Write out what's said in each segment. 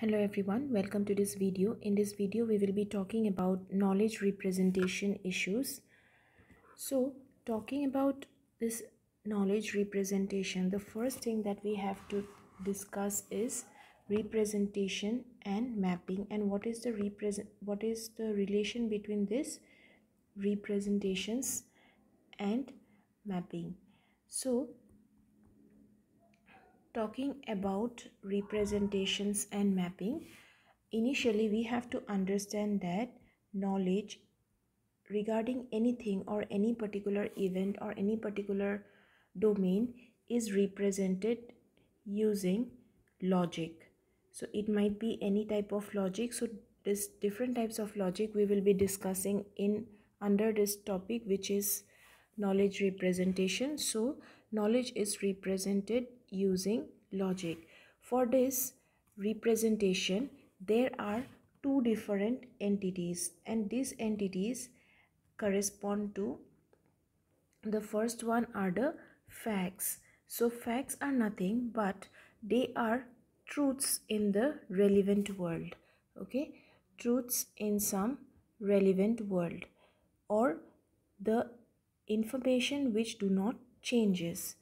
hello everyone welcome to this video in this video we will be talking about knowledge representation issues so talking about this knowledge representation the first thing that we have to discuss is representation and mapping and what is the represent what is the relation between this representations and mapping so talking about representations and mapping, initially we have to understand that knowledge regarding anything or any particular event or any particular domain is represented using logic so it might be any type of logic so this different types of logic we will be discussing in under this topic which is knowledge representation so knowledge is represented using logic. For this representation, there are two different entities and these entities correspond to the first one are the facts. So facts are nothing but they are truths in the relevant world. Okay, truths in some relevant world or the information which do not changes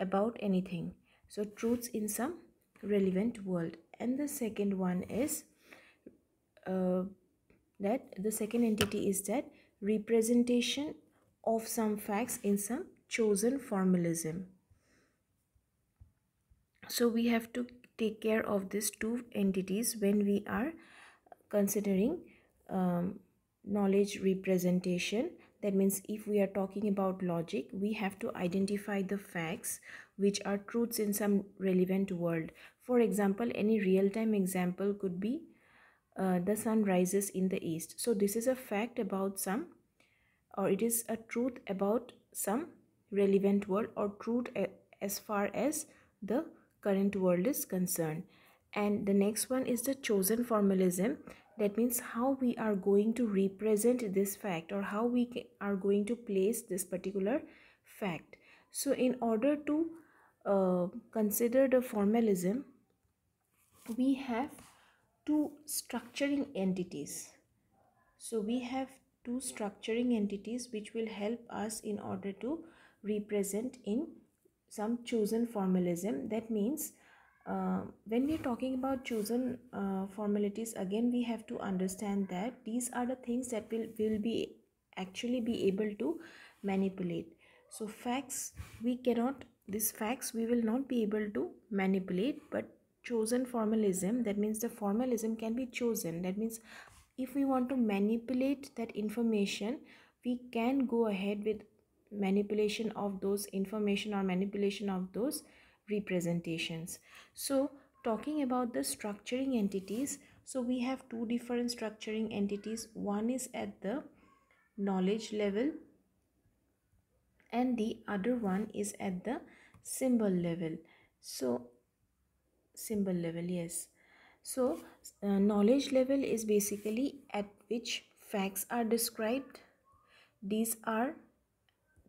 about anything so truths in some relevant world and the second one is uh, that the second entity is that representation of some facts in some chosen formalism so we have to take care of these two entities when we are considering um, knowledge representation that means if we are talking about logic we have to identify the facts which are truths in some relevant world for example any real-time example could be uh, the sun rises in the east so this is a fact about some or it is a truth about some relevant world or truth as far as the current world is concerned and the next one is the chosen formalism that means how we are going to represent this fact or how we are going to place this particular fact so in order to uh, consider the formalism we have two structuring entities so we have two structuring entities which will help us in order to represent in some chosen formalism that means uh, when we are talking about chosen uh, formalities again we have to understand that these are the things that will will be actually be able to manipulate so facts we cannot these facts we will not be able to manipulate but chosen formalism that means the formalism can be chosen that means if we want to manipulate that information we can go ahead with manipulation of those information or manipulation of those representations. So talking about the structuring entities, so we have two different structuring entities. One is at the knowledge level and the other one is at the symbol level. So symbol level, yes. So uh, knowledge level is basically at which facts are described. These are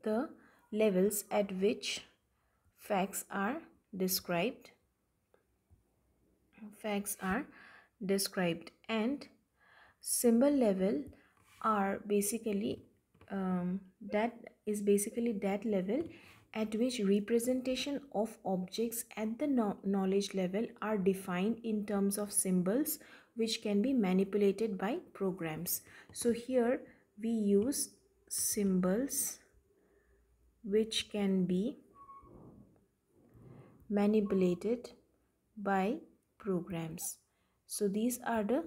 the levels at which facts are described facts are described and symbol level are basically um, that is basically that level at which representation of objects at the no knowledge level are defined in terms of symbols which can be manipulated by programs so here we use symbols which can be manipulated by programs. So these are the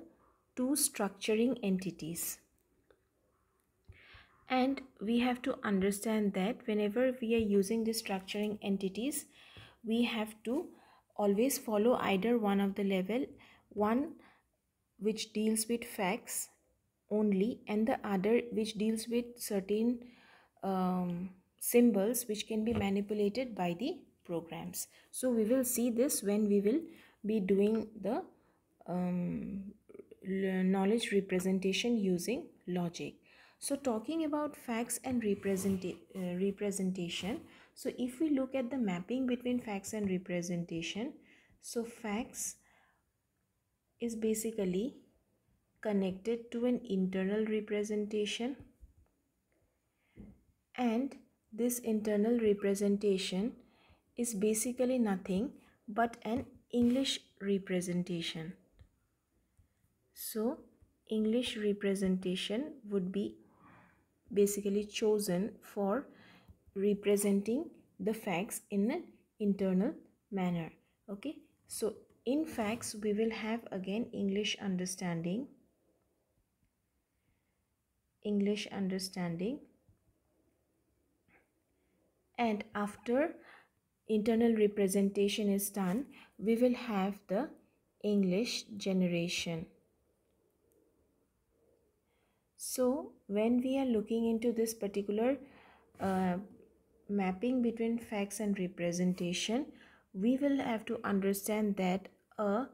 two structuring entities. And we have to understand that whenever we are using the structuring entities, we have to always follow either one of the level, one which deals with facts only and the other which deals with certain um, symbols which can be manipulated by the programs so we will see this when we will be doing the um, knowledge representation using logic so talking about facts and represent uh, representation so if we look at the mapping between facts and representation so facts is basically connected to an internal representation and this internal representation is basically nothing but an English representation. So, English representation would be basically chosen for representing the facts in an internal manner. Okay, so in facts, we will have again English understanding, English understanding, and after internal representation is done, we will have the English generation. So when we are looking into this particular uh, mapping between facts and representation, we will have to understand that a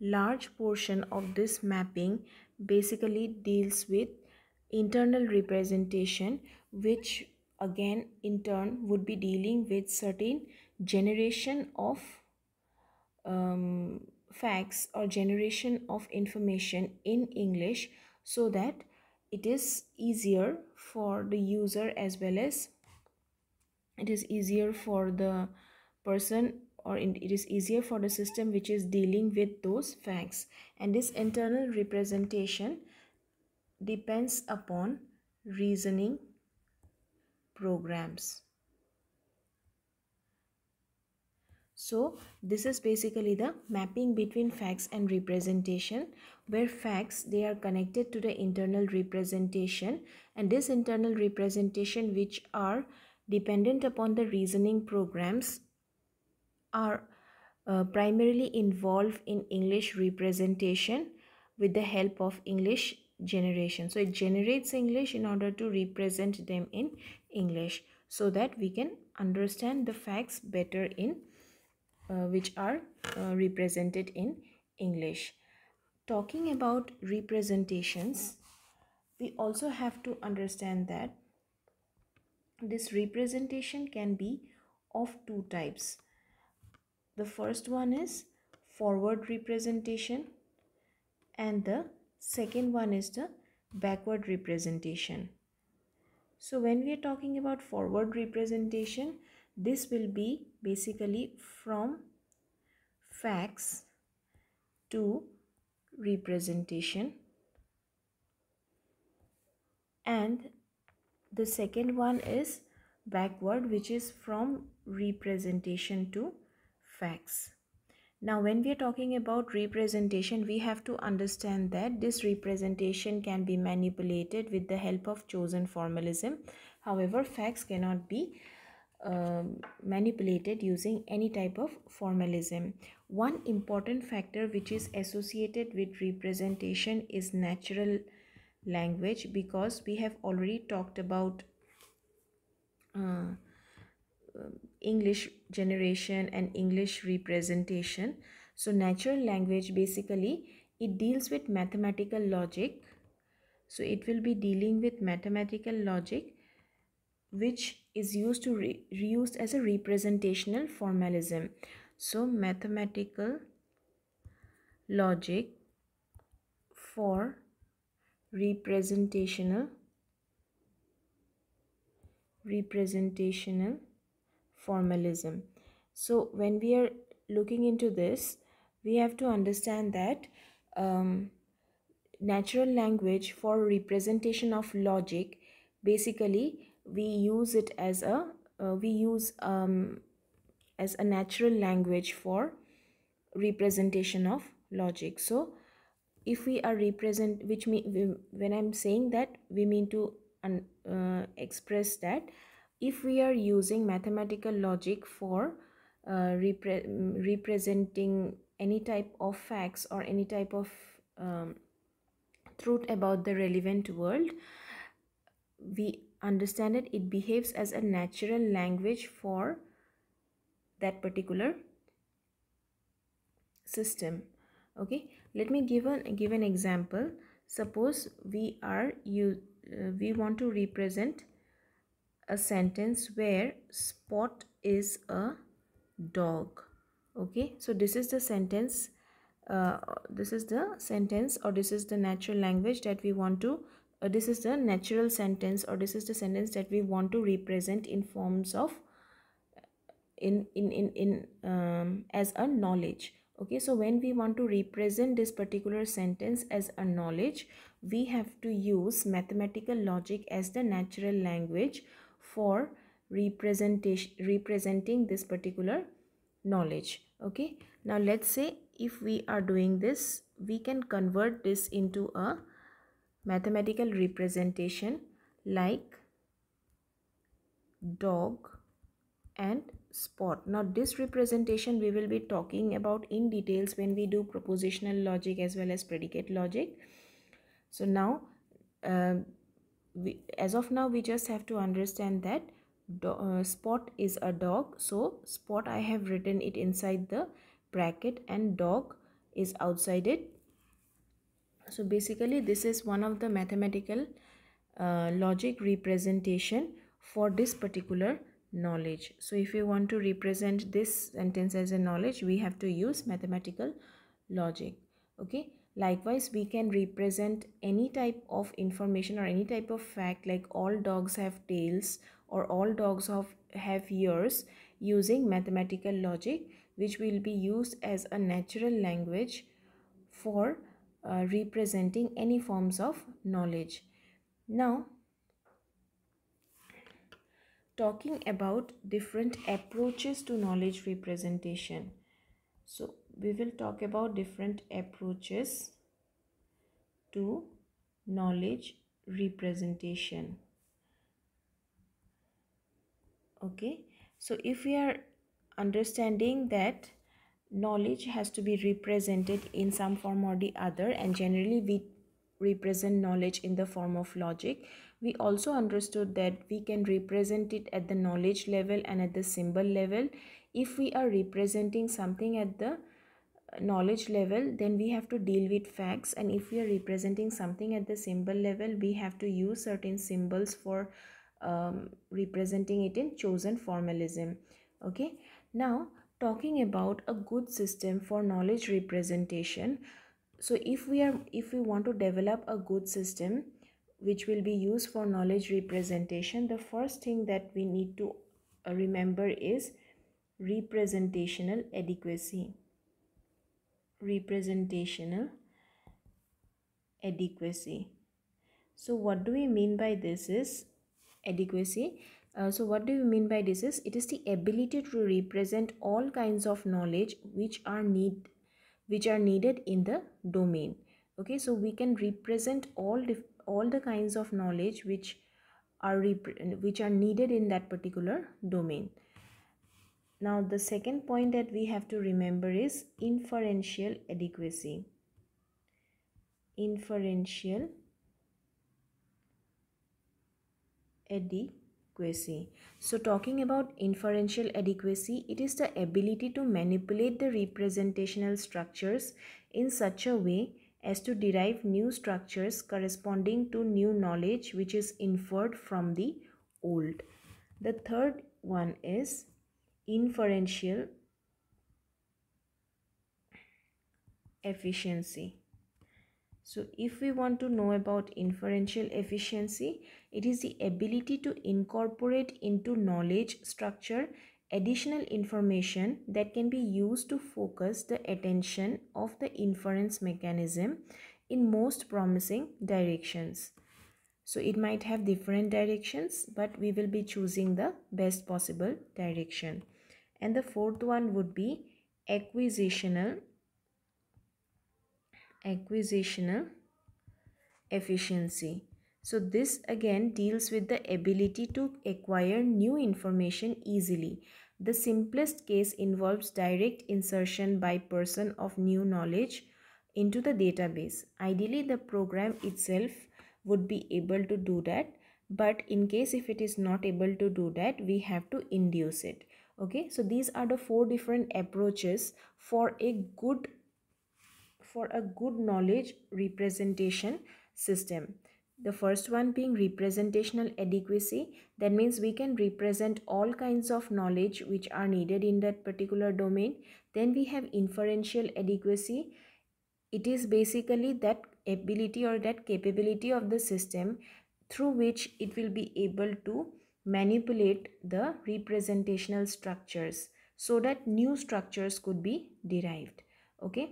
large portion of this mapping basically deals with internal representation which again in turn would be dealing with certain generation of um, facts or generation of information in English so that it is easier for the user as well as it is easier for the person or it is easier for the system which is dealing with those facts and this internal representation depends upon reasoning programs So this is basically the mapping between facts and representation where facts they are connected to the internal representation and this internal representation which are dependent upon the reasoning programs are uh, primarily involved in English representation with the help of English generation. So it generates English in order to represent them in English so that we can understand the facts better in uh, which are uh, represented in English. Talking about representations, we also have to understand that this representation can be of two types. The first one is forward representation and the second one is the backward representation. So when we are talking about forward representation, this will be basically from facts to representation and the second one is backward which is from representation to facts now when we are talking about representation we have to understand that this representation can be manipulated with the help of chosen formalism however facts cannot be um, manipulated using any type of formalism. One important factor which is associated with representation is natural language because we have already talked about uh, um, English generation and English representation. So natural language basically it deals with mathematical logic. So it will be dealing with mathematical logic which is used to re as a representational formalism so mathematical logic for representational representational formalism so when we are looking into this we have to understand that um, natural language for representation of logic basically we use it as a uh, we use um, as a natural language for representation of logic so if we are represent which mean when i'm saying that we mean to un, uh, express that if we are using mathematical logic for uh, repre representing any type of facts or any type of um, truth about the relevant world we understand it it behaves as a natural language for that particular system okay let me give an give an example suppose we are you uh, we want to represent a sentence where spot is a dog okay so this is the sentence uh, this is the sentence or this is the natural language that we want to uh, this is the natural sentence or this is the sentence that we want to represent in forms of in in in, in um, as a knowledge okay so when we want to represent this particular sentence as a knowledge we have to use mathematical logic as the natural language for representation representing this particular knowledge okay now let's say if we are doing this we can convert this into a mathematical representation like dog and spot now this representation we will be talking about in details when we do propositional logic as well as predicate logic so now uh, we, as of now we just have to understand that do, uh, spot is a dog so spot i have written it inside the bracket and dog is outside it so basically this is one of the mathematical uh, logic representation for this particular knowledge so if you want to represent this sentence as a knowledge we have to use mathematical logic okay likewise we can represent any type of information or any type of fact like all dogs have tails or all dogs have, have ears using mathematical logic which will be used as a natural language for uh, representing any forms of knowledge. Now, talking about different approaches to knowledge representation. So, we will talk about different approaches to knowledge representation. Okay, so if we are understanding that knowledge has to be represented in some form or the other and generally we represent knowledge in the form of logic we also understood that we can represent it at the knowledge level and at the symbol level if we are representing something at the knowledge level then we have to deal with facts and if we are representing something at the symbol level we have to use certain symbols for um, representing it in chosen formalism okay now talking about a good system for knowledge representation so if we are if we want to develop a good system which will be used for knowledge representation the first thing that we need to uh, remember is representational adequacy representational adequacy so what do we mean by this is adequacy uh, so what do you mean by this is it is the ability to represent all kinds of knowledge which are need which are needed in the domain okay so we can represent all all the kinds of knowledge which are which are needed in that particular domain now the second point that we have to remember is inferential adequacy inferential adequacy adequacy. So talking about inferential adequacy, it is the ability to manipulate the representational structures in such a way as to derive new structures corresponding to new knowledge which is inferred from the old. The third one is inferential efficiency. So if we want to know about inferential efficiency, it is the ability to incorporate into knowledge structure additional information that can be used to focus the attention of the inference mechanism in most promising directions. So it might have different directions, but we will be choosing the best possible direction. And the fourth one would be acquisitional acquisitional efficiency. So this again deals with the ability to acquire new information easily. The simplest case involves direct insertion by person of new knowledge into the database. Ideally, the program itself would be able to do that. But in case if it is not able to do that, we have to induce it. Okay, so these are the four different approaches for a good for a good knowledge representation system. The first one being representational adequacy. That means we can represent all kinds of knowledge which are needed in that particular domain. Then we have inferential adequacy. It is basically that ability or that capability of the system through which it will be able to manipulate the representational structures so that new structures could be derived okay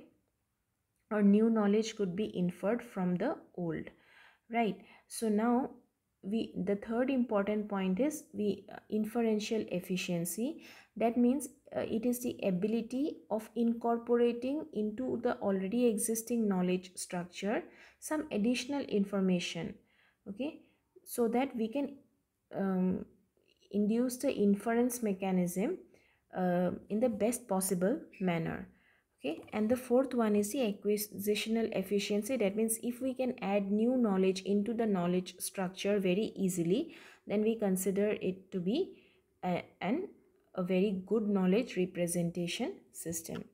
or new knowledge could be inferred from the old right so now we the third important point is we uh, inferential efficiency that means uh, it is the ability of incorporating into the already existing knowledge structure some additional information okay so that we can um, induce the inference mechanism uh, in the best possible manner okay and the fourth one is the acquisitional efficiency that means if we can add new knowledge into the knowledge structure very easily then we consider it to be a, an a very good knowledge representation system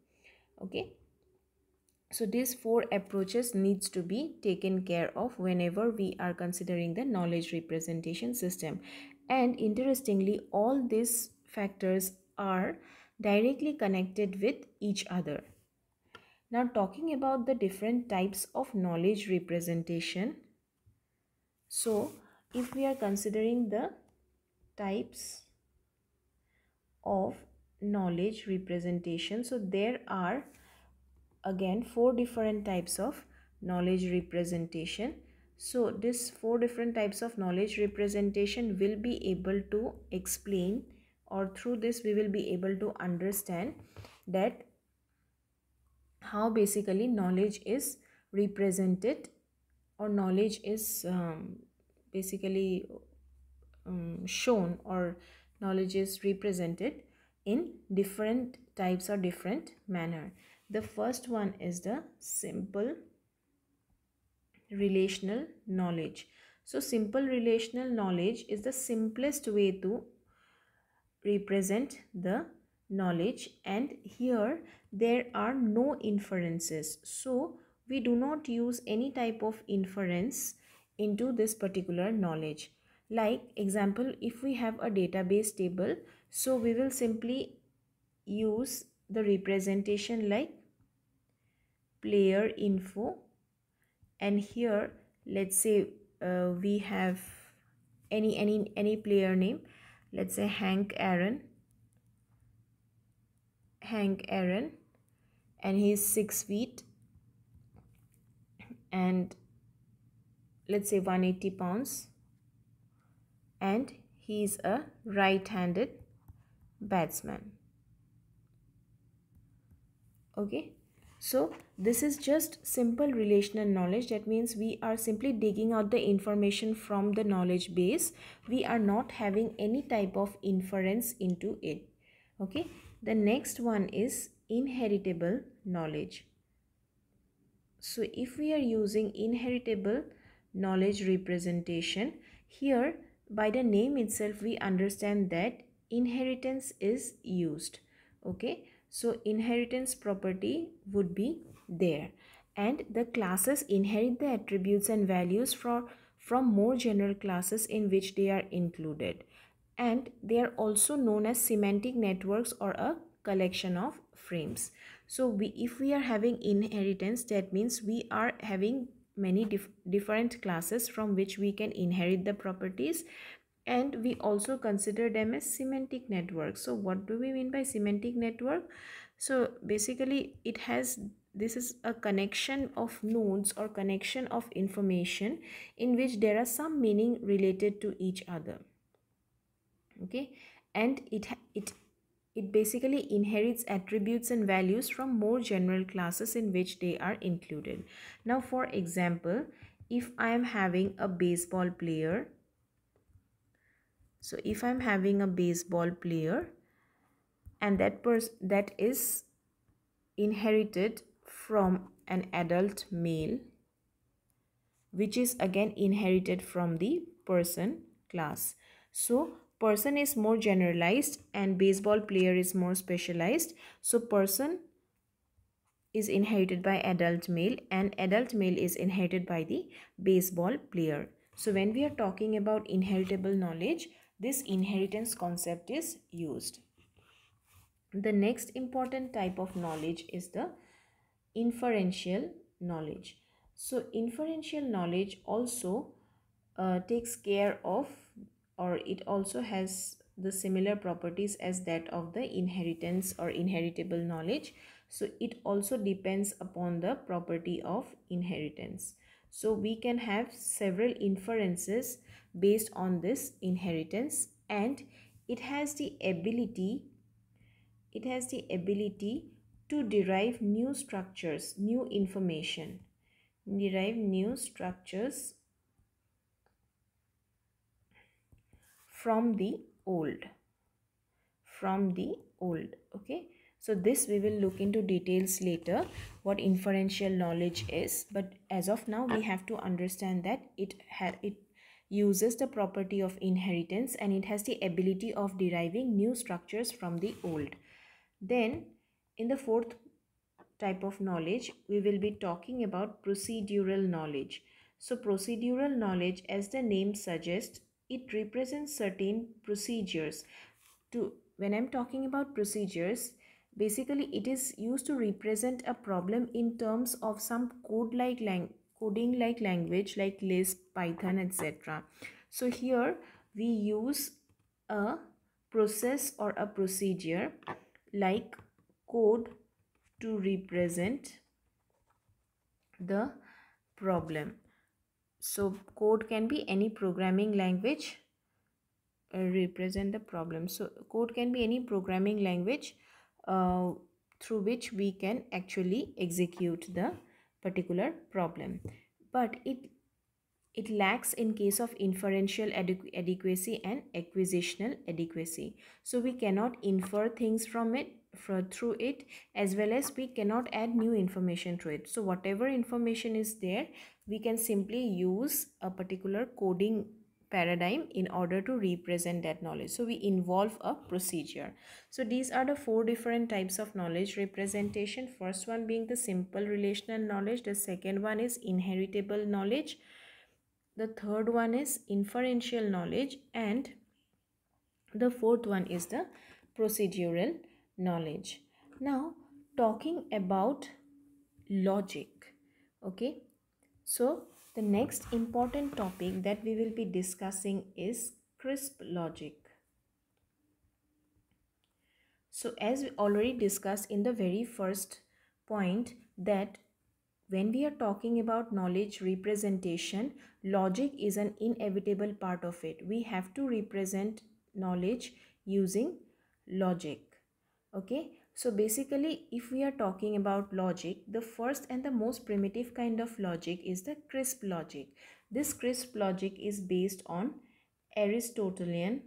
okay so these four approaches needs to be taken care of whenever we are considering the knowledge representation system and interestingly all these factors are directly connected with each other now talking about the different types of knowledge representation. So if we are considering the types of knowledge representation so there are again four different types of knowledge representation so this four different types of knowledge representation will be able to explain or through this we will be able to understand that how basically knowledge is represented or knowledge is um, basically um, shown or knowledge is represented in different types or different manner the first one is the simple relational knowledge so simple relational knowledge is the simplest way to represent the knowledge and here there are no inferences so we do not use any type of inference into this particular knowledge like example if we have a database table so we will simply use the representation like player info and here let's say uh, we have any any any player name let's say hank aaron Hank Aaron, and he's six feet and let's say 180 pounds, and he's a right handed batsman. Okay, so this is just simple relational knowledge. That means we are simply digging out the information from the knowledge base. We are not having any type of inference into it. Okay, the next one is inheritable knowledge. So if we are using inheritable knowledge representation, here by the name itself we understand that inheritance is used. Okay, so inheritance property would be there. And the classes inherit the attributes and values for, from more general classes in which they are included and they are also known as semantic networks or a collection of frames so we if we are having inheritance that means we are having many dif different classes from which we can inherit the properties and we also consider them as semantic networks so what do we mean by semantic network so basically it has this is a connection of nodes or connection of information in which there are some meaning related to each other okay and it it it basically inherits attributes and values from more general classes in which they are included now for example if i am having a baseball player so if i'm having a baseball player and that person that is inherited from an adult male which is again inherited from the person class so person is more generalized and baseball player is more specialized so person is inherited by adult male and adult male is inherited by the baseball player so when we are talking about inheritable knowledge this inheritance concept is used the next important type of knowledge is the inferential knowledge so inferential knowledge also uh, takes care of or it also has the similar properties as that of the inheritance or inheritable knowledge so it also depends upon the property of inheritance so we can have several inferences based on this inheritance and it has the ability it has the ability to derive new structures new information derive new structures from the old from the old okay so this we will look into details later what inferential knowledge is but as of now we have to understand that it has it uses the property of inheritance and it has the ability of deriving new structures from the old then in the fourth type of knowledge we will be talking about procedural knowledge so procedural knowledge as the name suggests it represents certain procedures to when i'm talking about procedures basically it is used to represent a problem in terms of some code like lang coding like language like lisp python etc so here we use a process or a procedure like code to represent the problem so code can be any programming language uh, represent the problem so code can be any programming language uh, through which we can actually execute the particular problem but it it lacks in case of inferential adequ adequacy and acquisitional adequacy so we cannot infer things from it for, through it as well as we cannot add new information to it so whatever information is there we can simply use a particular coding paradigm in order to represent that knowledge so we involve a procedure so these are the four different types of knowledge representation first one being the simple relational knowledge the second one is inheritable knowledge the third one is inferential knowledge and the fourth one is the procedural knowledge now talking about logic okay so the next important topic that we will be discussing is crisp logic. So as we already discussed in the very first point that when we are talking about knowledge representation, logic is an inevitable part of it. We have to represent knowledge using logic. Okay, so basically, if we are talking about logic, the first and the most primitive kind of logic is the crisp logic. This crisp logic is based on Aristotelian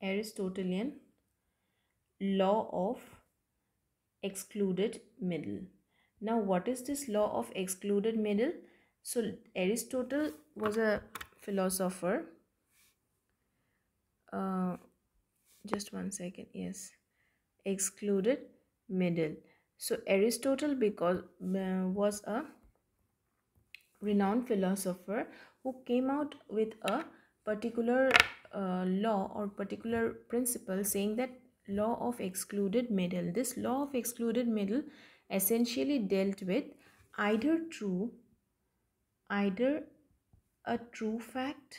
Aristotelian law of excluded middle. Now, what is this law of excluded middle? So, Aristotle was a philosopher. Uh, just one second, yes excluded middle so aristotle because uh, was a renowned philosopher who came out with a particular uh, law or particular principle saying that law of excluded middle this law of excluded middle essentially dealt with either true either a true fact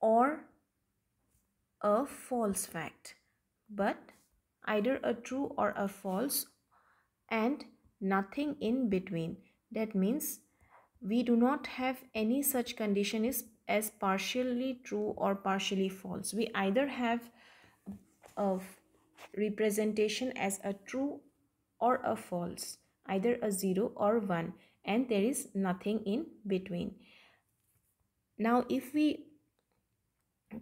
or a false fact but either a true or a false and nothing in between. That means we do not have any such condition is as partially true or partially false. We either have a representation as a true or a false, either a 0 or 1 and there is nothing in between. Now if we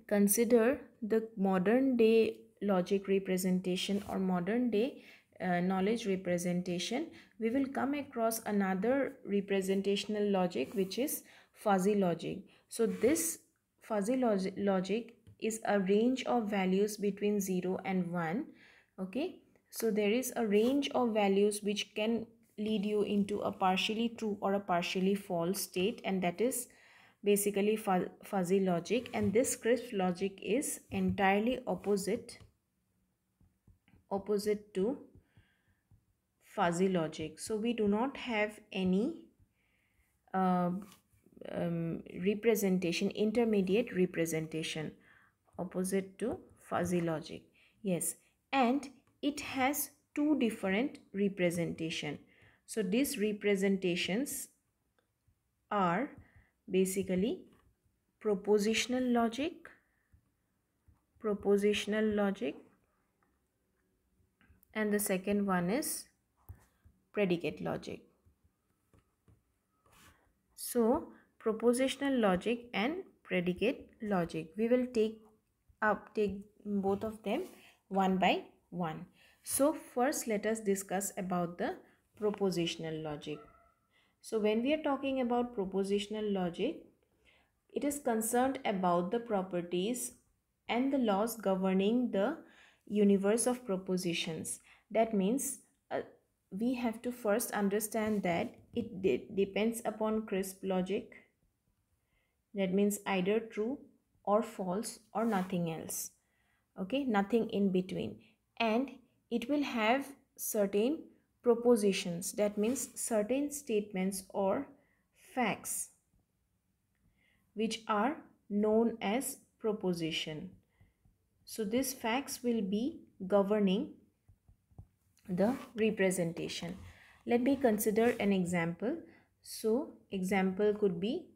consider the modern day logic representation or modern day uh, knowledge representation we will come across another representational logic which is fuzzy logic so this fuzzy log logic is a range of values between 0 and 1 okay so there is a range of values which can lead you into a partially true or a partially false state and that is basically fuzzy logic and this crisp logic is entirely opposite opposite to fuzzy logic. So we do not have any uh, um, representation, intermediate representation opposite to fuzzy logic. Yes, and it has two different representation. So these representations are basically propositional logic, propositional logic and the second one is predicate logic. So, propositional logic and predicate logic. We will take up take both of them one by one. So, first let us discuss about the propositional logic. So, when we are talking about propositional logic, it is concerned about the properties and the laws governing the universe of propositions. That means uh, we have to first understand that it de depends upon crisp logic. That means either true or false or nothing else. Okay, nothing in between. And it will have certain propositions. That means certain statements or facts which are known as proposition. So these facts will be governing the representation. Let me consider an example. So example could be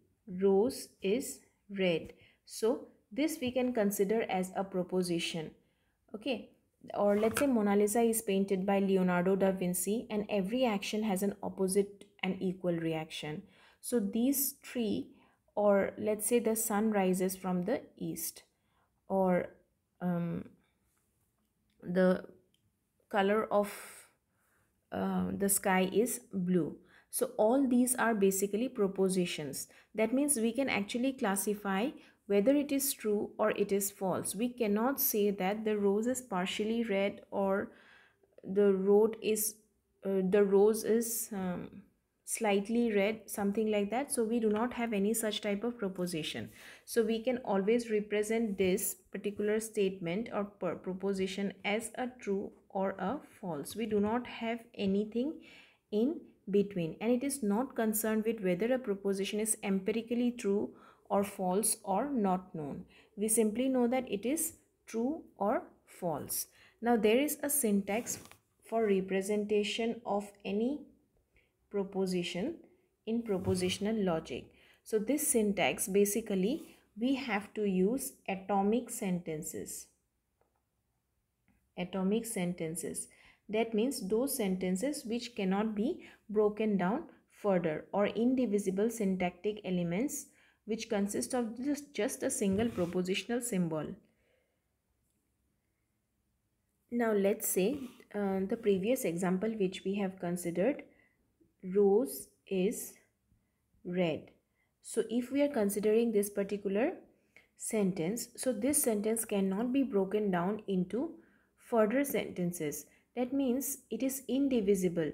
rose is red. So this we can consider as a proposition. Okay. Or let's say Mona Lisa is painted by Leonardo da Vinci and every action has an opposite and equal reaction. So these three or let's say the sun rises from the east or um, the color of uh, the sky is blue so all these are basically propositions that means we can actually classify whether it is true or it is false we cannot say that the rose is partially red or the road is uh, the rose is um, slightly red something like that so we do not have any such type of proposition so we can always represent this particular statement or proposition as a true or a false we do not have anything in between and it is not concerned with whether a proposition is empirically true or false or not known we simply know that it is true or false now there is a syntax for representation of any proposition in propositional logic. So this syntax basically we have to use atomic sentences. Atomic sentences. That means those sentences which cannot be broken down further or indivisible syntactic elements which consist of just, just a single propositional symbol. Now let's say uh, the previous example which we have considered rose is red so if we are considering this particular sentence so this sentence cannot be broken down into further sentences that means it is indivisible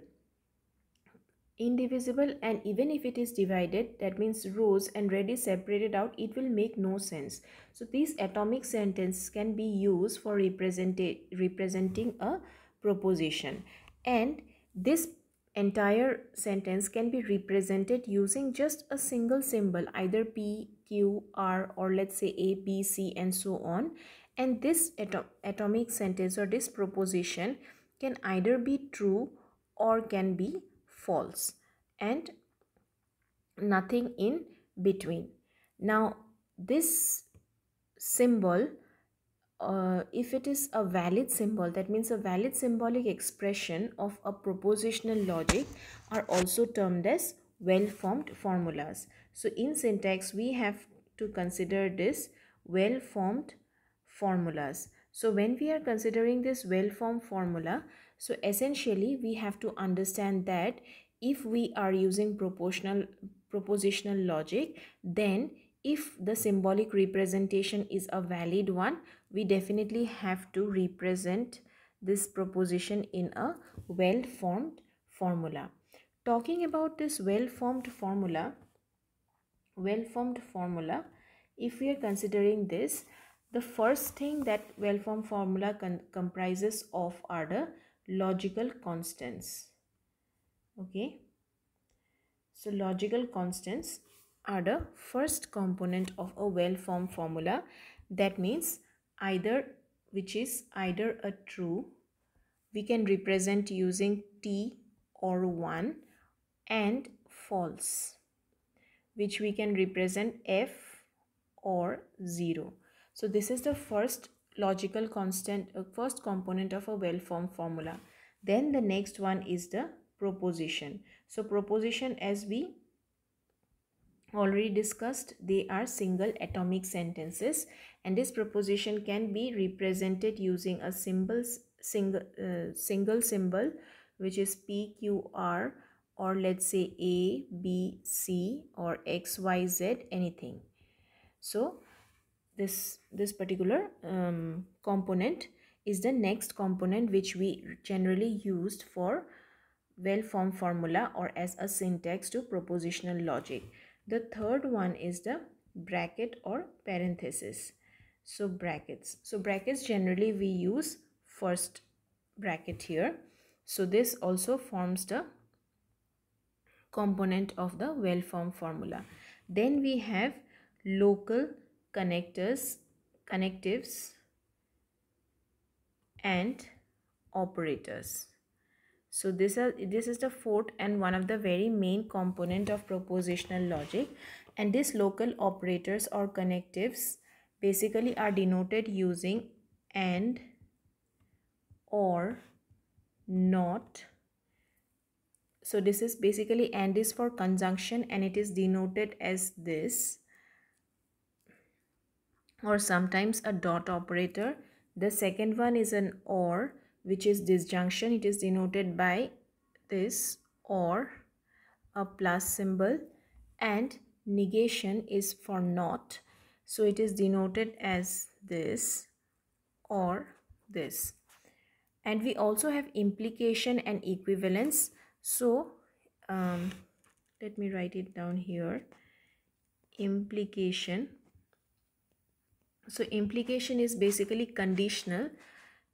indivisible and even if it is divided that means rows and red is separated out it will make no sense so these atomic sentences can be used for representing a proposition and this entire sentence can be represented using just a single symbol either P, Q, R or let's say A, B, C and so on and this atom atomic sentence or this proposition can either be true or can be false and nothing in between. Now this symbol uh, if it is a valid symbol that means a valid symbolic expression of a propositional logic are also termed as well-formed formulas so in syntax we have to consider this well-formed formulas so when we are considering this well-formed formula so essentially we have to understand that if we are using proportional propositional logic then if the symbolic representation is a valid one we definitely have to represent this proposition in a well-formed formula talking about this well-formed formula well-formed formula if we are considering this the first thing that well-formed formula comprises of are the logical constants okay so logical constants are the first component of a well-formed formula. That means either which is either a true we can represent using t or 1 and false which we can represent f or 0 so this is the first logical constant uh, first component of a well-formed formula then the next one is the proposition so proposition as we already discussed they are single atomic sentences and this proposition can be represented using a symbol single uh, single symbol which is p q r or let's say a b c or x y z anything so this this particular um, component is the next component which we generally used for well-formed formula or as a syntax to propositional logic the third one is the bracket or parenthesis. So brackets. So brackets generally we use first bracket here. So this also forms the component of the well-formed formula. Then we have local connectors, connectives and operators so this is this is the fourth and one of the very main component of propositional logic and these local operators or connectives basically are denoted using and or not so this is basically and is for conjunction and it is denoted as this or sometimes a dot operator the second one is an or which is this junction it is denoted by this or a plus symbol and negation is for not so it is denoted as this or this and we also have implication and equivalence so um, let me write it down here implication so implication is basically conditional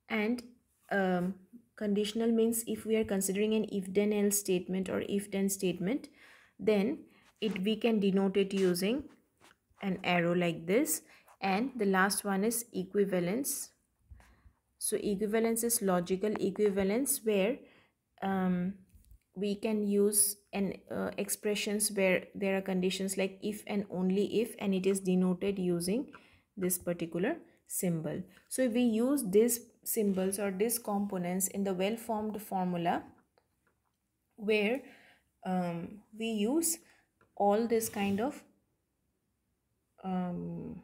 and um, conditional means if we are considering an if then else statement or if then statement then it we can denote it using an arrow like this and the last one is equivalence so equivalence is logical equivalence where um, we can use an uh, expressions where there are conditions like if and only if and it is denoted using this particular symbol so we use this symbols or this components in the well-formed formula where um, we use all this kind of um,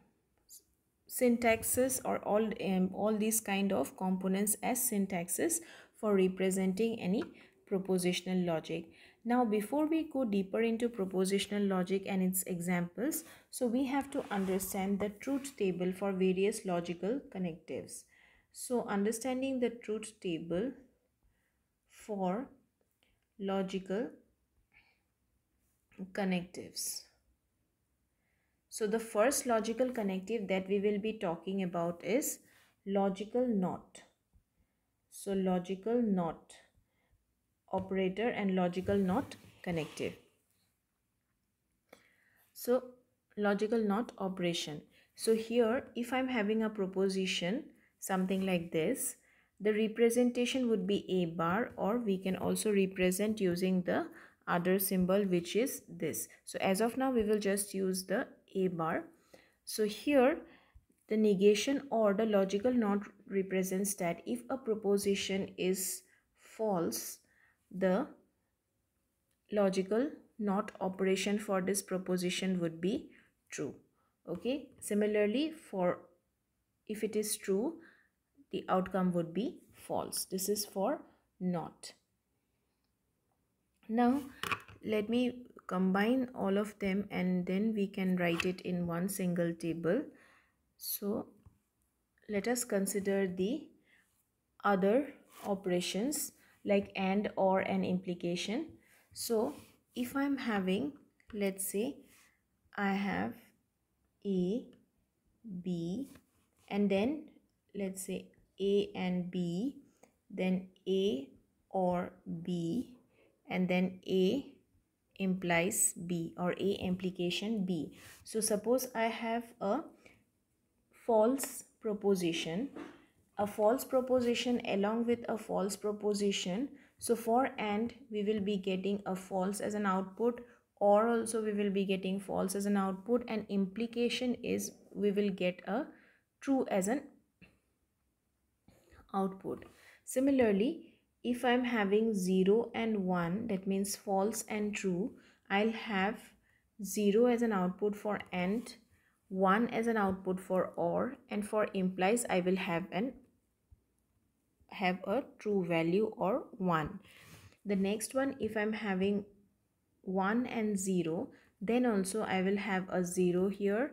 syntaxes or all um, all these kind of components as syntaxes for representing any propositional logic now before we go deeper into propositional logic and its examples so we have to understand the truth table for various logical connectives so understanding the truth table for logical connectives. So the first logical connective that we will be talking about is logical not. So logical not operator and logical not connective. So logical not operation. So here if I'm having a proposition something like this the representation would be a bar or we can also represent using the other symbol which is this so as of now we will just use the a bar so here the negation or the logical not represents that if a proposition is false the logical not operation for this proposition would be true okay similarly for if it is true the outcome would be false. This is for not. Now, let me combine all of them and then we can write it in one single table. So, let us consider the other operations like and or and implication. So, if I'm having, let's say, I have A, B, and then let's say a and B, then A or B, and then A implies B or A implication B. So suppose I have a false proposition, a false proposition along with a false proposition. So for AND, we will be getting a false as an output or also we will be getting false as an output and implication is we will get a true as an output. Similarly, if I'm having 0 and 1 that means false and true I'll have 0 as an output for AND 1 as an output for OR and for implies I will have an have a true value or 1. The next one if I'm having 1 and 0 then also I will have a 0 here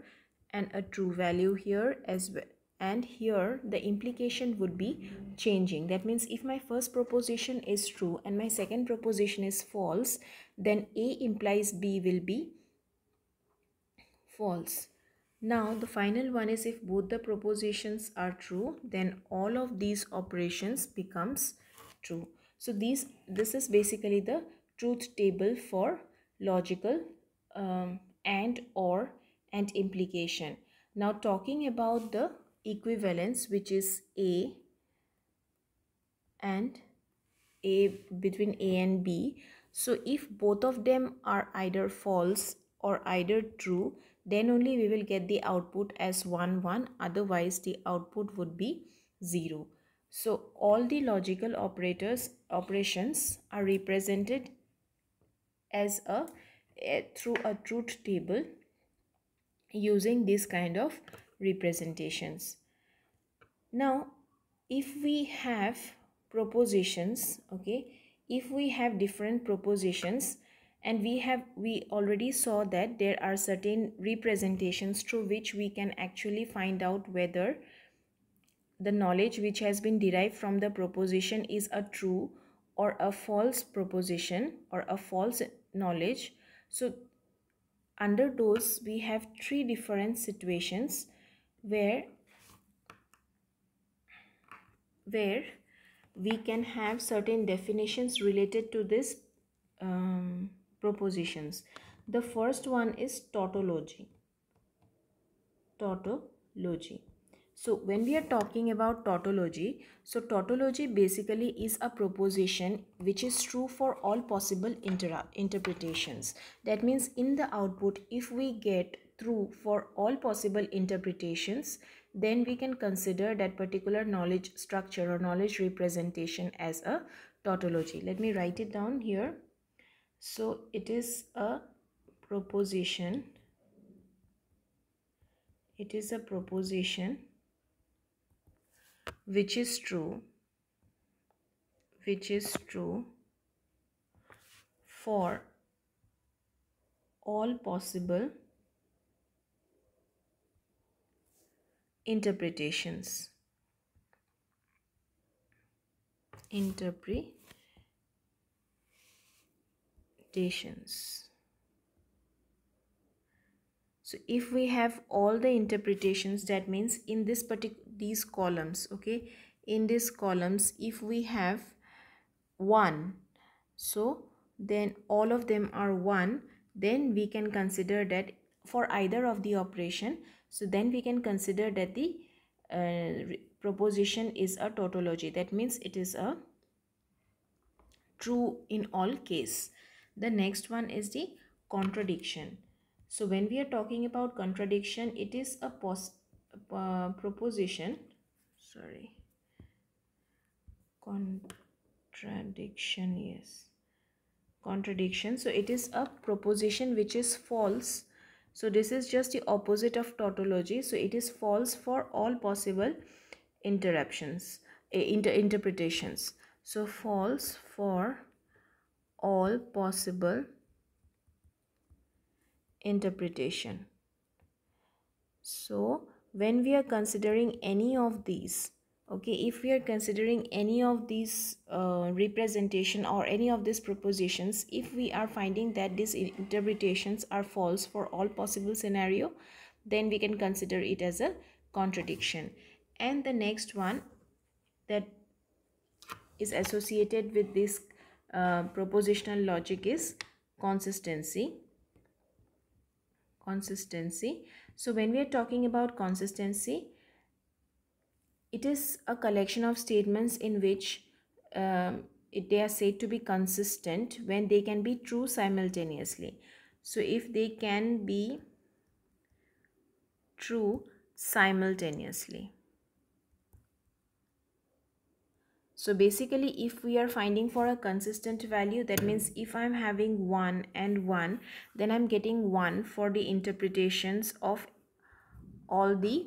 and a true value here as well and here the implication would be changing that means if my first proposition is true and my second proposition is false then a implies b will be false now the final one is if both the propositions are true then all of these operations becomes true so these this is basically the truth table for logical um, and or and implication now talking about the equivalence which is A and A between A and B. So if both of them are either false or either true then only we will get the output as 1 1 otherwise the output would be 0. So all the logical operators operations are represented as a, a through a truth table using this kind of representations. Now, if we have propositions, okay, if we have different propositions and we have we already saw that there are certain representations through which we can actually find out whether the knowledge which has been derived from the proposition is a true or a false proposition or a false knowledge so under those we have three different situations where where we can have certain definitions related to this um, propositions the first one is tautology tautology so when we are talking about tautology so tautology basically is a proposition which is true for all possible inter interpretations that means in the output if we get true for all possible interpretations, then we can consider that particular knowledge structure or knowledge representation as a tautology. Let me write it down here. So it is a proposition. It is a proposition which is true, which is true for all possible interpretations interpretations so if we have all the interpretations that means in this particular these columns okay in these columns if we have one so then all of them are one then we can consider that for either of the operation so then we can consider that the uh, proposition is a tautology that means it is a true in all case the next one is the contradiction so when we are talking about contradiction it is a pos uh, proposition sorry contradiction yes contradiction so it is a proposition which is false so this is just the opposite of tautology. So it is false for all possible interruptions, eh, inter interpretations. So false for all possible interpretation. So when we are considering any of these, okay if we are considering any of these uh, representation or any of these propositions if we are finding that these interpretations are false for all possible scenario then we can consider it as a contradiction and the next one that is associated with this uh, propositional logic is consistency consistency so when we are talking about consistency it is a collection of statements in which um, it, they are said to be consistent when they can be true simultaneously. So if they can be true simultaneously. So basically if we are finding for a consistent value that means if I'm having 1 and 1 then I'm getting 1 for the interpretations of all the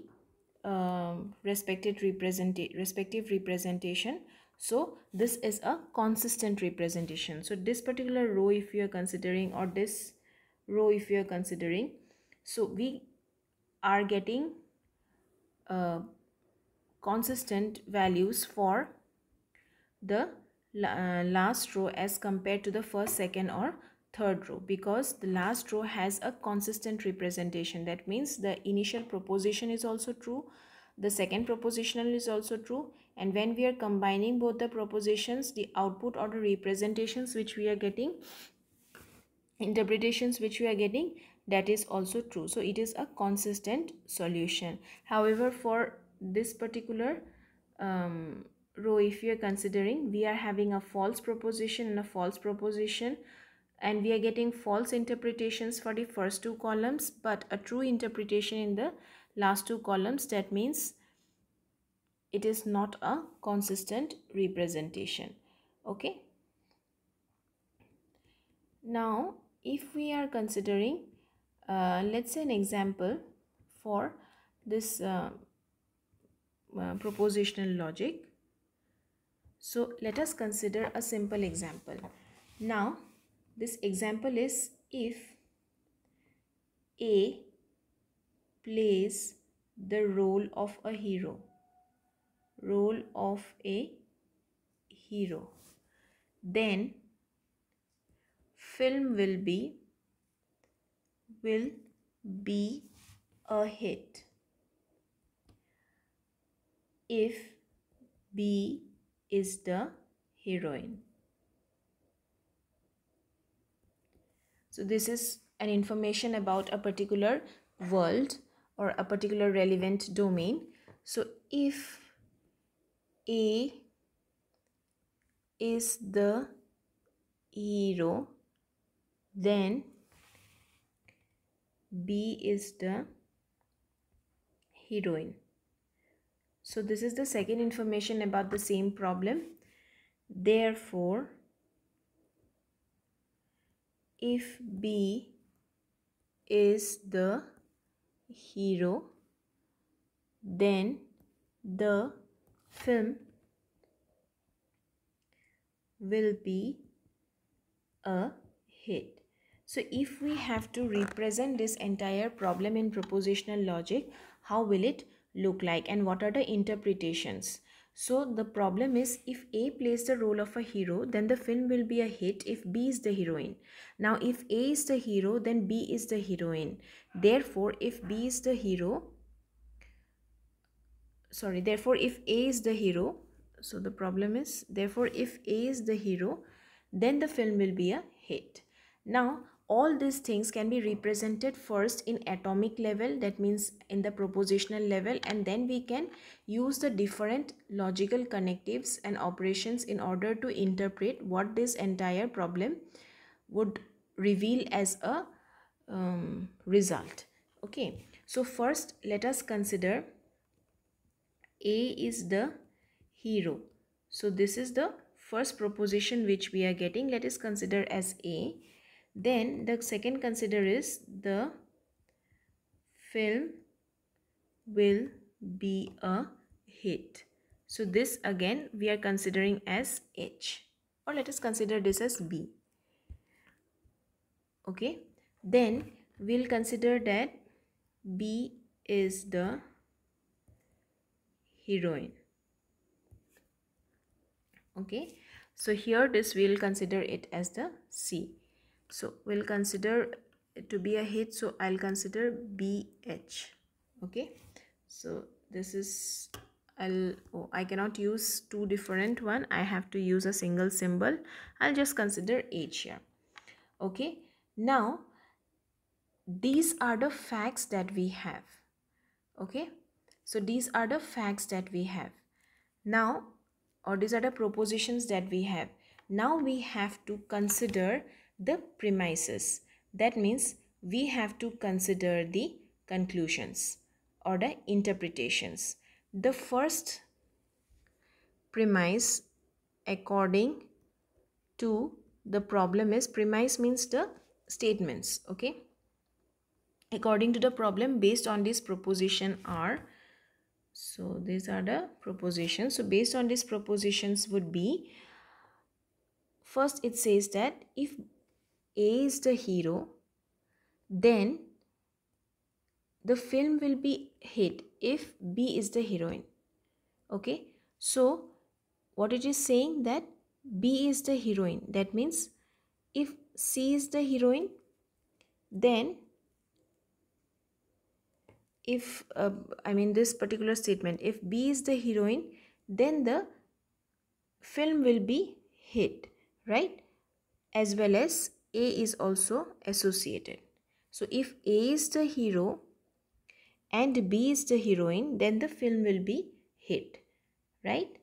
um, respected representative respective representation so this is a consistent representation so this particular row if you are considering or this row if you are considering so we are getting uh, consistent values for the uh, last row as compared to the first second or third row because the last row has a consistent representation that means the initial proposition is also true the second propositional is also true and when we are combining both the propositions the output or the representations which we are getting interpretations which we are getting that is also true so it is a consistent solution however for this particular um, row if you are considering we are having a false proposition and a false proposition and we are getting false interpretations for the first two columns but a true interpretation in the last two columns that means it is not a consistent representation okay now if we are considering uh, let's say an example for this uh, uh, propositional logic so let us consider a simple example now this example is if A plays the role of a hero. Role of a hero. Then film will be will be a hit. If B is the heroine. So this is an information about a particular world or a particular relevant domain. So if A is the hero, then B is the heroine. So this is the second information about the same problem. Therefore, if B is the hero, then the film will be a hit. So if we have to represent this entire problem in propositional logic, how will it look like and what are the interpretations? So the problem is if A plays the role of a hero, then the film will be a hit if B is the heroine. Now if A is the hero, then B is the heroine. Therefore, if B is the hero, sorry, therefore if A is the hero, so the problem is, therefore if A is the hero, then the film will be a hit. Now, all these things can be represented first in atomic level that means in the propositional level and then we can use the different logical connectives and operations in order to interpret what this entire problem would reveal as a um, result okay so first let us consider a is the hero so this is the first proposition which we are getting let us consider as a then the second consider is the film will be a hit so this again we are considering as h or let us consider this as b okay then we'll consider that b is the heroine okay so here this we'll consider it as the c so we'll consider to be a hit so i'll consider bh okay so this is I'll oh, I cannot use two different one I have to use a single symbol I'll just consider H here okay now these are the facts that we have okay so these are the facts that we have now or these are the propositions that we have now we have to consider the premises. That means we have to consider the conclusions or the interpretations. The first premise according to the problem is premise means the statements okay according to the problem based on this proposition are so these are the propositions so based on these propositions would be first it says that if a is the hero, then the film will be hit if B is the heroine. Okay, so what it is saying that B is the heroine. That means if C is the heroine, then if uh, I mean this particular statement, if B is the heroine, then the film will be hit, right? As well as a is also associated. So if A is the hero and B is the heroine, then the film will be hit, right?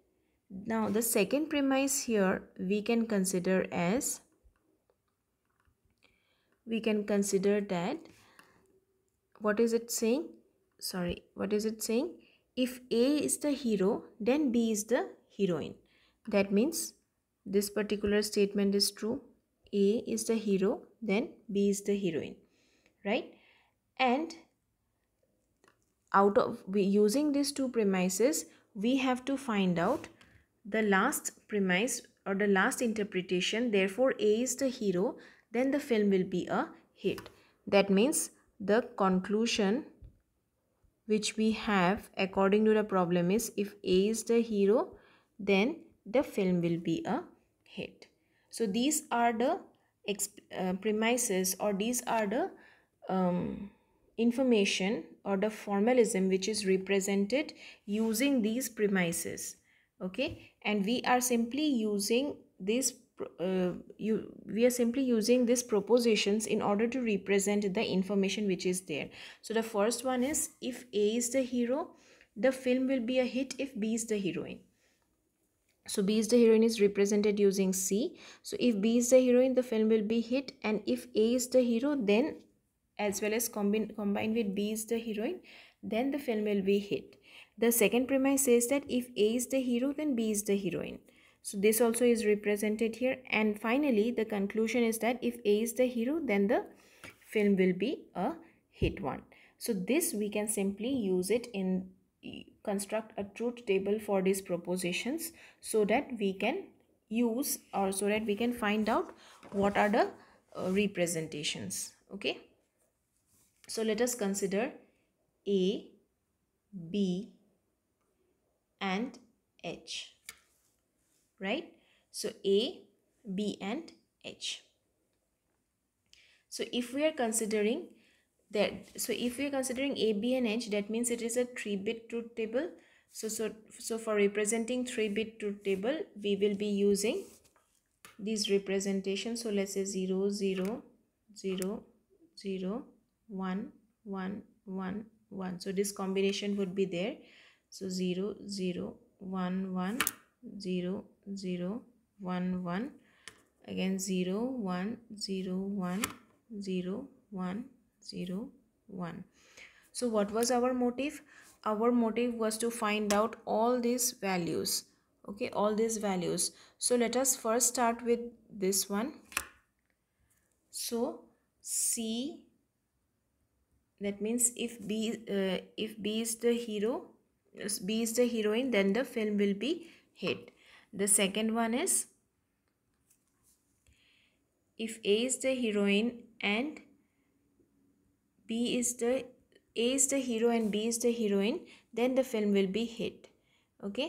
Now the second premise here we can consider as we can consider that what is it saying? Sorry, what is it saying? If A is the hero, then B is the heroine. That means this particular statement is true a is the hero, then B is the heroine, right? And out of using these two premises, we have to find out the last premise or the last interpretation. Therefore, A is the hero, then the film will be a hit. That means the conclusion which we have according to the problem is if A is the hero, then the film will be a hit so these are the uh, premises or these are the um, information or the formalism which is represented using these premises okay and we are simply using this uh, you we are simply using these propositions in order to represent the information which is there so the first one is if a is the hero the film will be a hit if b is the heroine so b is the heroine is represented using c so if b is the heroine the film will be hit and if a is the hero then as well as combine combined with b is the heroine then the film will be hit the second premise says that if a is the hero then b is the heroine so this also is represented here and finally the conclusion is that if a is the hero then the film will be a hit one so this we can simply use it in construct a truth table for these propositions so that we can use or so that we can find out what are the uh, representations okay so let us consider a b and h right so a b and h so if we are considering that so if we are considering a b and h that means it is a 3 bit truth table so so so for representing 3 bit truth table we will be using these representations so let's say 0 0 0 0 1 1 1 1 so this combination would be there so 0 0 1 1 0 0 1 1 again 0 1 0 1 0 1 0 1 so what was our motive our motive was to find out all these values okay all these values so let us first start with this one so c that means if b uh, if b is the hero b is the heroine then the film will be hit the second one is if a is the heroine and B is the A is the hero and B is the heroine, then the film will be hit. Okay,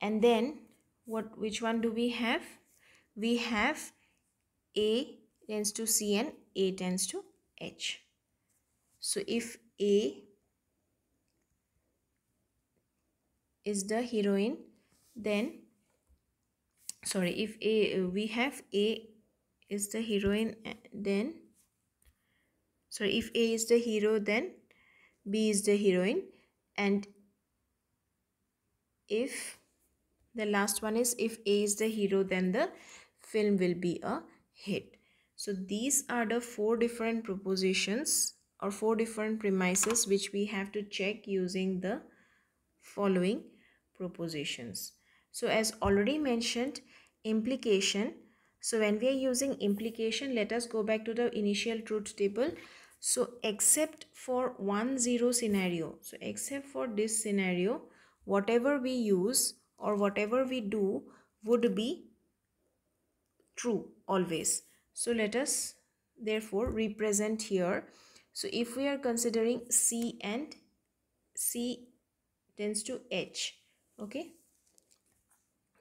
and then what? Which one do we have? We have A tends to C and A tends to H. So if A is the heroine, then sorry if A we have A is the heroine, then so if a is the hero then b is the heroine and if the last one is if a is the hero then the film will be a hit so these are the four different propositions or four different premises which we have to check using the following propositions so as already mentioned implication so when we are using implication let us go back to the initial truth table so except for one zero scenario so except for this scenario whatever we use or whatever we do would be true always so let us therefore represent here so if we are considering c and c tends to h okay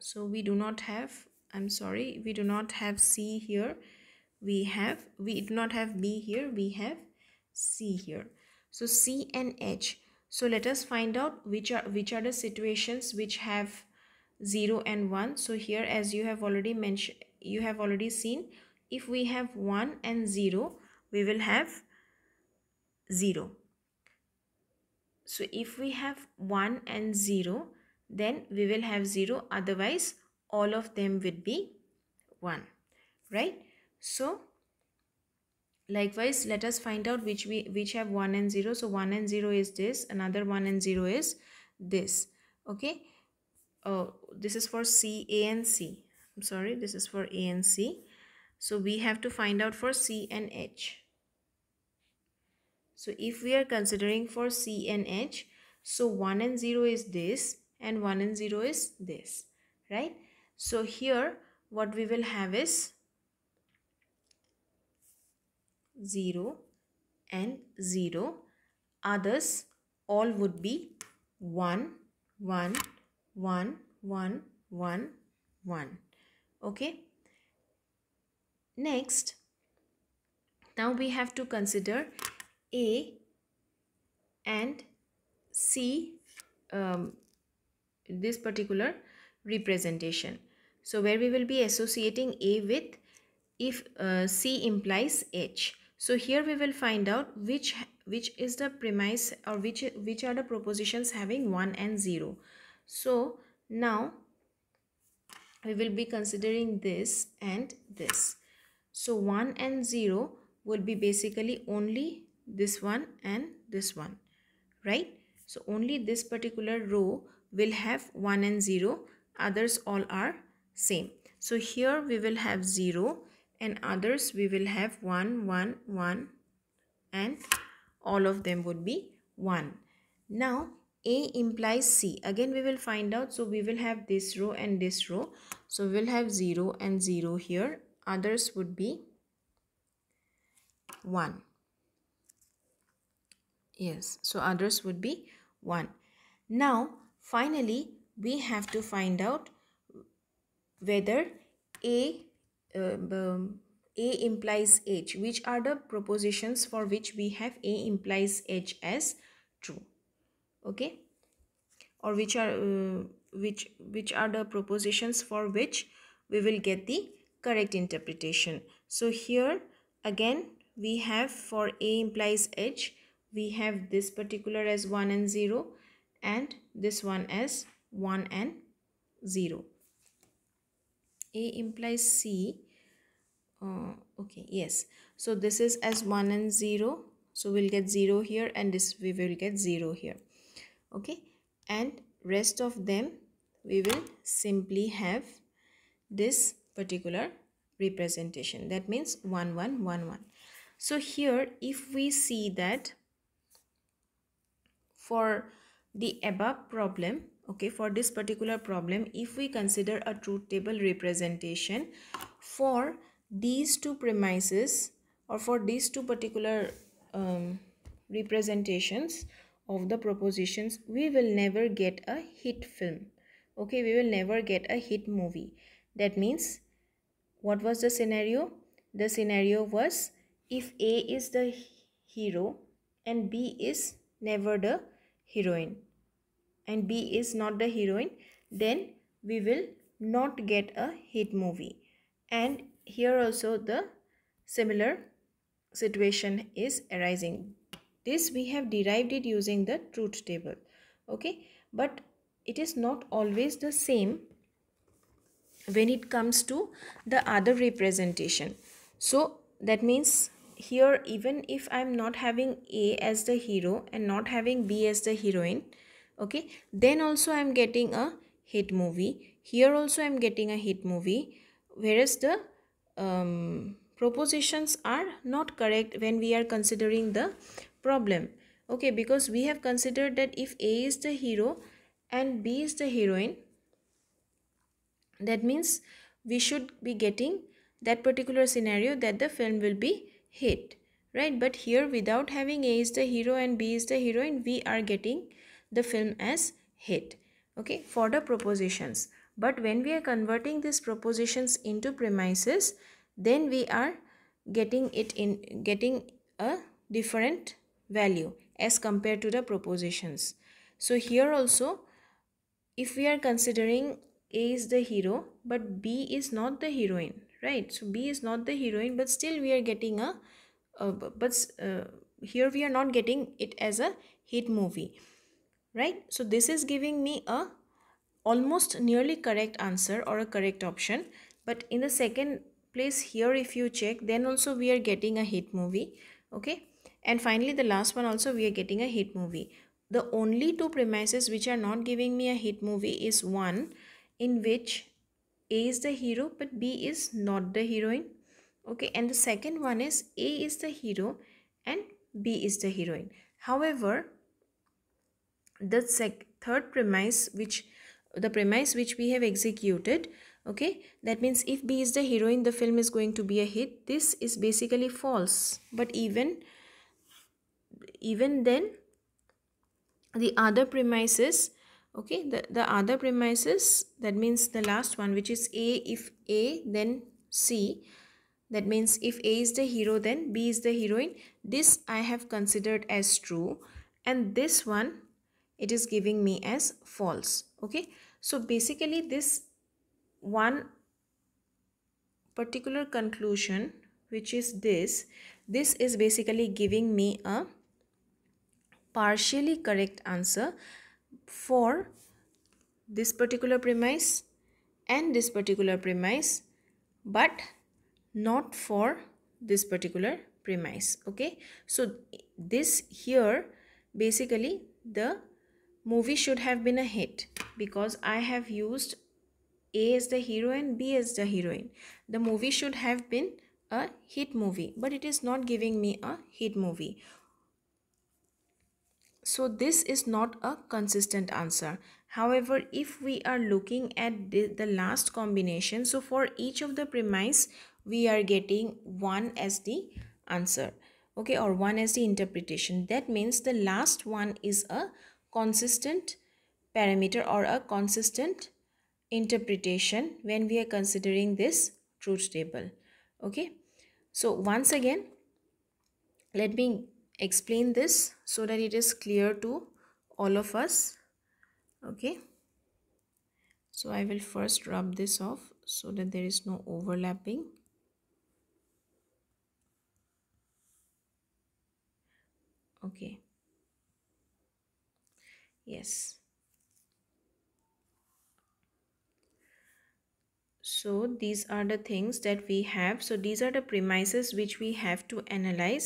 so we do not have i'm sorry we do not have c here we have we do not have b here we have C here. So C and H. So let us find out which are which are the situations which have 0 and 1. So here as you have already mentioned you have already seen if we have 1 and 0 we will have 0. So if we have 1 and 0 then we will have 0 otherwise all of them would be 1 right so Likewise, let us find out which we which have 1 and 0. So 1 and 0 is this, another 1 and 0 is this. Okay. Oh, this is for C, A and C. I'm sorry, this is for A and C. So we have to find out for C and H. So if we are considering for C and H, so 1 and 0 is this and 1 and 0 is this, right? So here what we will have is 0 and 0. Others all would be 1, 1, 1, 1, 1, 1. Okay. Next, now we have to consider A and C um, this particular representation. So where we will be associating A with if uh, C implies H so here we will find out which which is the premise or which which are the propositions having 1 and 0 so now we will be considering this and this so 1 and 0 will be basically only this one and this one right so only this particular row will have 1 and 0 others all are same so here we will have 0 and others we will have 1 1 1 and all of them would be 1 now a implies c again we will find out so we will have this row and this row so we'll have 0 and 0 here others would be 1 yes so others would be 1 now finally we have to find out whether a uh, a implies h which are the propositions for which we have a implies h as true okay or which are uh, which which are the propositions for which we will get the correct interpretation so here again we have for a implies h we have this particular as 1 and 0 and this one as 1 and 0 a implies c uh, okay yes so this is as 1 and 0 so we'll get 0 here and this we will get 0 here okay and rest of them we will simply have this particular representation that means 1 1 1 1 so here if we see that for the above problem okay for this particular problem if we consider a truth table representation for these two premises or for these two particular um, representations of the propositions we will never get a hit film okay we will never get a hit movie that means what was the scenario the scenario was if a is the hero and b is never the heroine and b is not the heroine then we will not get a hit movie and here also the similar situation is arising this we have derived it using the truth table okay but it is not always the same when it comes to the other representation so that means here even if i'm not having a as the hero and not having b as the heroine okay then also i'm getting a hit movie here also i'm getting a hit movie whereas the um, propositions are not correct when we are considering the problem okay because we have considered that if a is the hero and b is the heroine that means we should be getting that particular scenario that the film will be hit right but here without having a is the hero and b is the heroine we are getting the film as hit okay for the propositions but when we are converting these propositions into premises, then we are getting it in getting a different value as compared to the propositions. So here also, if we are considering A is the hero, but B is not the heroine, right? So B is not the heroine, but still we are getting a, but uh, here we are not getting it as a hit movie, right? So this is giving me a almost nearly correct answer or a correct option but in the second place here if you check then also we are getting a hit movie okay and finally the last one also we are getting a hit movie the only two premises which are not giving me a hit movie is one in which a is the hero but b is not the heroine okay and the second one is a is the hero and b is the heroine however the sec third premise which the premise which we have executed okay that means if b is the heroine the film is going to be a hit this is basically false but even even then the other premises okay the, the other premises that means the last one which is a if a then c that means if a is the hero then b is the heroine this i have considered as true and this one it is giving me as false okay so basically this one particular conclusion which is this this is basically giving me a partially correct answer for this particular premise and this particular premise but not for this particular premise okay so this here basically the movie should have been a hit because I have used A as the hero and B as the heroine. The movie should have been a hit movie but it is not giving me a hit movie. So this is not a consistent answer. However, if we are looking at the last combination, so for each of the premise, we are getting one as the answer okay or one as the interpretation that means the last one is a consistent parameter or a consistent interpretation when we are considering this truth table okay so once again let me explain this so that it is clear to all of us okay so I will first rub this off so that there is no overlapping okay yes so these are the things that we have so these are the premises which we have to analyze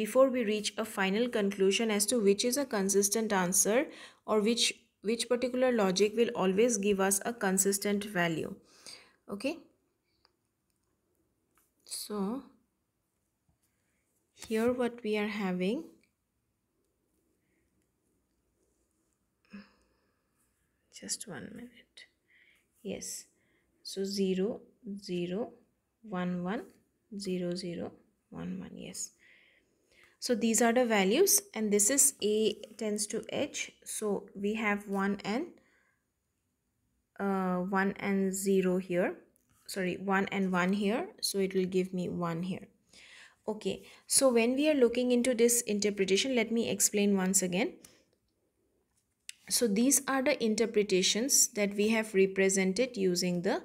before we reach a final conclusion as to which is a consistent answer or which which particular logic will always give us a consistent value okay so here what we are having just one minute yes so 0 0 1 1 0 0 1 1 yes so these are the values and this is a tends to h so we have 1 and uh, 1 and 0 here sorry 1 and 1 here so it will give me 1 here okay so when we are looking into this interpretation let me explain once again so these are the interpretations that we have represented using the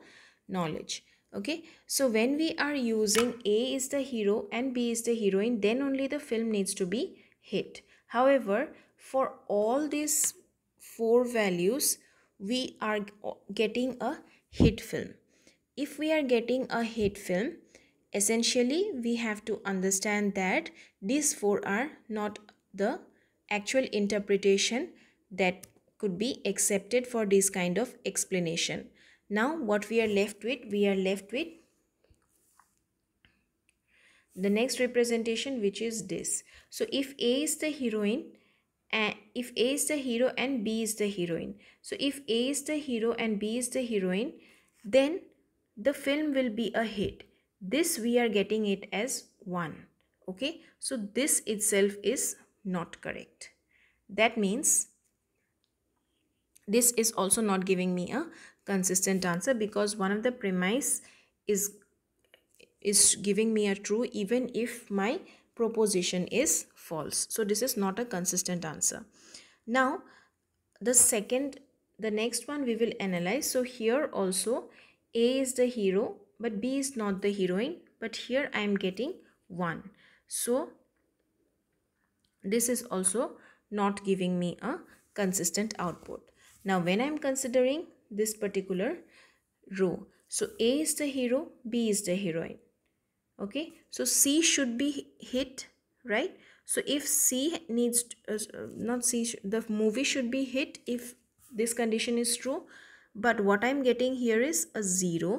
knowledge. Okay, so when we are using A is the hero and B is the heroine, then only the film needs to be hit. However, for all these four values, we are getting a hit film. If we are getting a hit film, essentially we have to understand that these four are not the actual interpretation that could be accepted for this kind of explanation. Now what we are left with? We are left with the next representation which is this. So if A is the heroine and if A is the hero and B is the heroine. So if A is the hero and B is the heroine then the film will be a hit. This we are getting it as 1. Okay. So this itself is not correct. That means this is also not giving me a consistent answer because one of the premise is is giving me a true even if my proposition is false so this is not a consistent answer now the second the next one we will analyze so here also a is the hero but b is not the heroine but here i am getting 1 so this is also not giving me a consistent output now when I'm considering this particular row, so A is the hero, B is the heroine. Okay, so C should be hit, right? So if C needs, to, uh, uh, not C, the movie should be hit if this condition is true. But what I'm getting here is a 0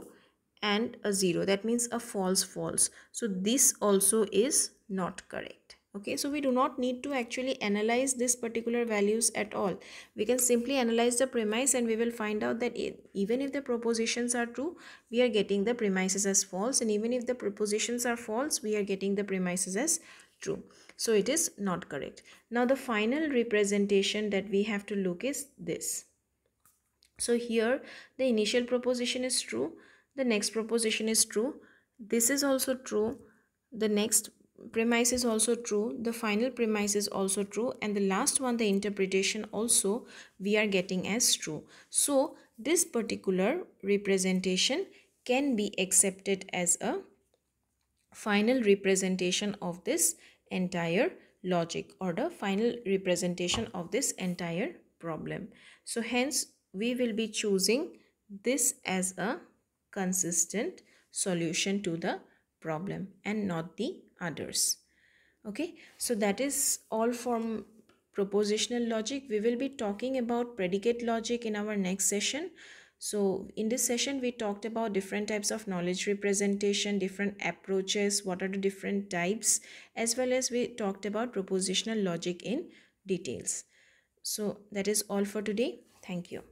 and a 0. That means a false false. So this also is not correct okay so we do not need to actually analyze this particular values at all we can simply analyze the premise and we will find out that it, even if the propositions are true we are getting the premises as false and even if the propositions are false we are getting the premises as true so it is not correct now the final representation that we have to look is this so here the initial proposition is true the next proposition is true this is also true the next premise is also true the final premise is also true and the last one the interpretation also we are getting as true so this particular representation can be accepted as a final representation of this entire logic or the final representation of this entire problem so hence we will be choosing this as a consistent solution to the problem and not the others okay so that is all from propositional logic we will be talking about predicate logic in our next session so in this session we talked about different types of knowledge representation different approaches what are the different types as well as we talked about propositional logic in details so that is all for today thank you